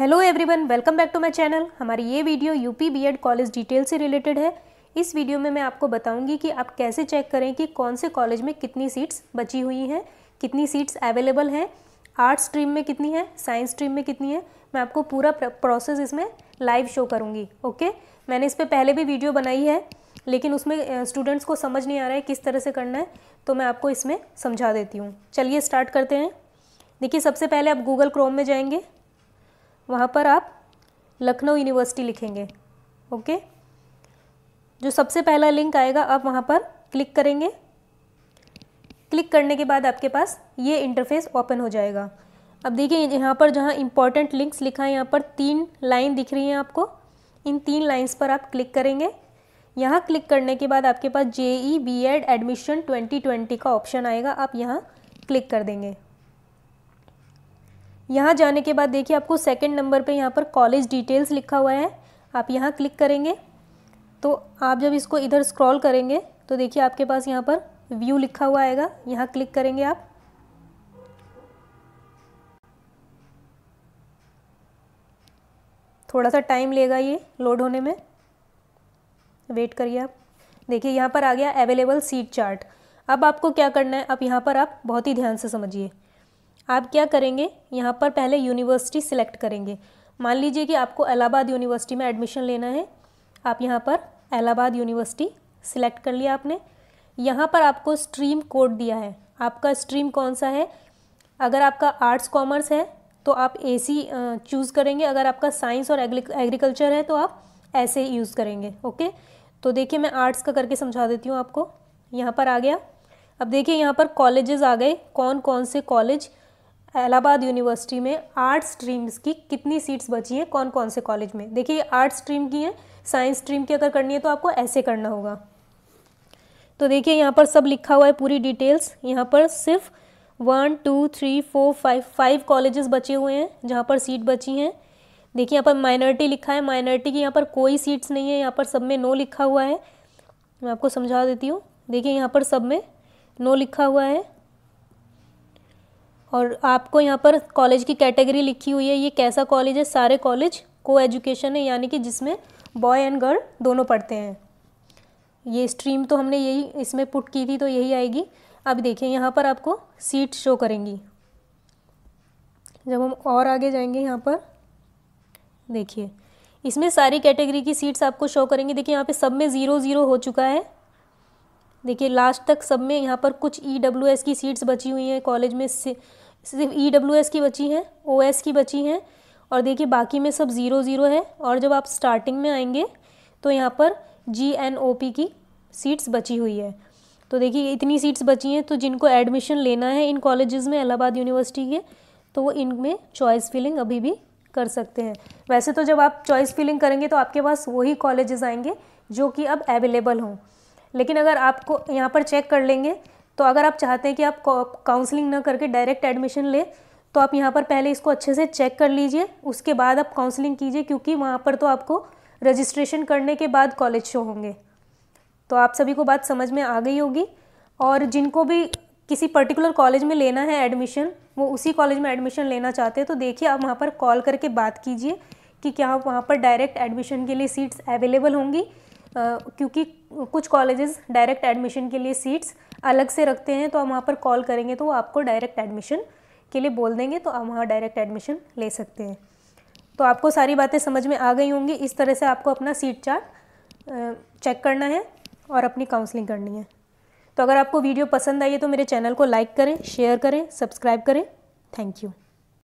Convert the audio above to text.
hello everyone welcome back to my channel हमारी ये video UP BEd college detail से related है इस वीडियो में मैं आपको बताऊंगी कि आप कैसे चेक करें कि कौन से कॉलेज में कितनी सीट्स बची हुई हैं कितनी सीट्स अवेलेबल हैं आर्ट्स स्ट्रीम में कितनी है साइंस स्ट्रीम में कितनी है मैं आपको पूरा प्रोसेस इसमें लाइव शो करूँगी ओके मैंने इस पर पहले भी वीडियो बनाई है लेकिन उसमें स्टूडेंट्स को समझ नहीं आ रहा है किस तरह से करना है तो मैं आपको इसमें समझा देती हूँ चलिए स्टार्ट करते हैं देखिए सबसे पहले आप गूगल क्रोम में जाएंगे वहाँ पर आप लखनऊ यूनिवर्सिटी लिखेंगे ओके जो सबसे पहला लिंक आएगा आप वहाँ पर क्लिक करेंगे क्लिक करने के बाद आपके पास ये इंटरफेस ओपन हो जाएगा अब देखिए यहाँ पर जहाँ इंपॉर्टेंट लिंक्स लिखा है यहाँ पर तीन लाइन दिख रही हैं आपको इन तीन लाइंस पर आप क्लिक करेंगे यहाँ क्लिक करने के बाद आपके पास J E B Ed admission twenty twenty का ऑप्शन आएगा आप यहाँ क्लिक कर देंगे यहाँ जाने के बाद देखिए आपको सेकंड नंबर पे यहाँ पर कॉलेज डिटेल्स लिखा हुआ है आप यहाँ क्लिक करेंगे तो आप जब इसको इधर स्क्रॉल करेंगे तो देखिए आपके पास यहाँ पर व्यू लिखा हुआ आएगा यहाँ क्लिक करेंगे आप थोड़ा सा टाइम लेगा ये लोड होने में वेट करिए आप देखिए यहाँ पर आ गया अवेलेबल सीट चार्ट अब आपको क्या करना है अब यहाँ पर आप बहुत ही ध्यान से समझिए आप क्या करेंगे यहाँ पर पहले यूनिवर्सिटी सिलेक्ट करेंगे मान लीजिए कि आपको इलाहाबाद यूनिवर्सिटी में एडमिशन लेना है आप यहाँ पर इलाहाबाद यूनिवर्सिटी सिलेक्ट कर लिया आपने यहाँ पर आपको स्ट्रीम कोड दिया है आपका स्ट्रीम कौन सा है अगर आपका आर्ट्स कॉमर्स है तो आप ए सी चूज़ करेंगे अगर आपका साइंस और एग्रीकल्चर है तो आप ऐसे यूज़ करेंगे ओके तो देखिए मैं आर्ट्स का करके समझा देती हूँ आपको यहाँ पर आ गया अब देखिए यहाँ पर कॉलेजेस आ गए कौन कौन से कॉलेज इलाहाबाद यूनिवर्सिटी में आर्ट्स स्ट्रीम्स की कितनी सीट्स बची हैं कौन कौन से कॉलेज में देखिए आर्ट्स स्ट्रीम की हैं साइंस स्ट्रीम की अगर करनी है तो आपको ऐसे करना होगा तो देखिए यहाँ पर सब लिखा हुआ है पूरी डिटेल्स यहाँ पर सिर्फ one two three four five five colleges बचे हुए हैं जहाँ पर सीट बची हैं देखिए यहाँ पर माइनॉरिटी लिखा है माइनॉरिटी की यहाँ पर कोई सीट्स नहीं है यहाँ पर सब में नो लिखा हुआ है मैं आपको समझा देती हूँ देखिए यहाँ पर सब में नो लिखा हुआ है और आपको यहाँ पर कॉलेज की कैटेगरी लिखी हुई है ये कैसा कॉलेज है सारे कॉलेज को एजुकेशन है यानी कि जिसमें बॉय एंड गर्ल दोनों पढ़ते हैं ये स्ट्रीम तो हमने यही इसमें पुट की थी तो यही आएगी अब देखिए यहाँ पर आपको सीट शो करेंगी जब हम और आगे जाएंगे यहाँ पर देखिए इसमें सारी कैटेगरी की सीट्स आपको शो करेंगे देखिए यहाँ पे सब में ज़ीरो ज़ीरो हो चुका है देखिए लास्ट तक सब में यहाँ पर कुछ ई e एस की सीट्स बची हुई हैं कॉलेज में सिर्फ ई डब्ल्यू एस की बची हैं ओ एस की बची हैं और देखिए बाकी में सब ज़ीरो ज़ीरो है और जब आप स्टार्टिंग में आएंगे तो यहाँ पर जी एन ओ पी की सीट्स बची हुई है तो देखिए इतनी सीट्स बची हैं तो जिनको एडमिशन लेना है इन कॉलेजेस में इलाहाबाद यूनिवर्सिटी के तो वो इनमें चॉइस फिलिंग अभी भी कर सकते हैं वैसे तो जब आप चॉइस फिलिंग करेंगे तो आपके पास वही कॉलेजेस आएंगे जो कि अब अवेलेबल हों लेकिन अगर आपको यहाँ पर चेक कर लेंगे तो अगर आप चाहते हैं कि आप काउंसलिंग ना करके डायरेक्ट एडमिशन लें तो आप यहाँ पर पहले इसको अच्छे से चेक कर लीजिए उसके बाद आप काउंसलिंग कीजिए क्योंकि वहाँ पर तो आपको रजिस्ट्रेशन करने के बाद कॉलेज शो होंगे तो आप सभी को बात समझ में आ गई होगी और जिनको भी किसी पर्टिकुलर कॉलेज में लेना है एडमिशन वो उसी कॉलेज में एडमिशन लेना चाहते हैं तो देखिए आप वहाँ पर कॉल करके बात कीजिए कि क्या वहाँ पर डायरेक्ट एडमिशन के लिए सीट्स अवेलेबल होंगी क्योंकि कुछ कॉलेजेस डायरेक्ट एडमिशन के लिए सीट्स अलग से रखते हैं तो हम वहाँ पर कॉल करेंगे तो वो आपको डायरेक्ट एडमिशन के लिए बोल देंगे तो आप वहाँ डायरेक्ट एडमिशन ले सकते हैं तो आपको सारी बातें समझ में आ गई होंगी इस तरह से आपको अपना सीट चार्ट चेक करना है और अपनी काउंसलिंग करनी है तो अगर आपको वीडियो पसंद आई है तो मेरे चैनल को लाइक करें शेयर करें सब्सक्राइब करें थैंक यू